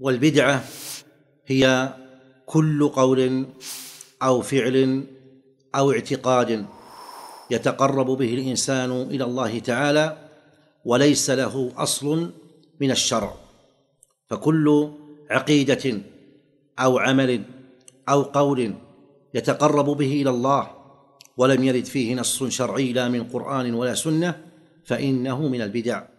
والبدعه هي كل قول او فعل او اعتقاد يتقرب به الانسان الى الله تعالى وليس له اصل من الشرع فكل عقيده او عمل او قول يتقرب به الى الله ولم يرد فيه نص شرعي لا من قران ولا سنه فانه من البدع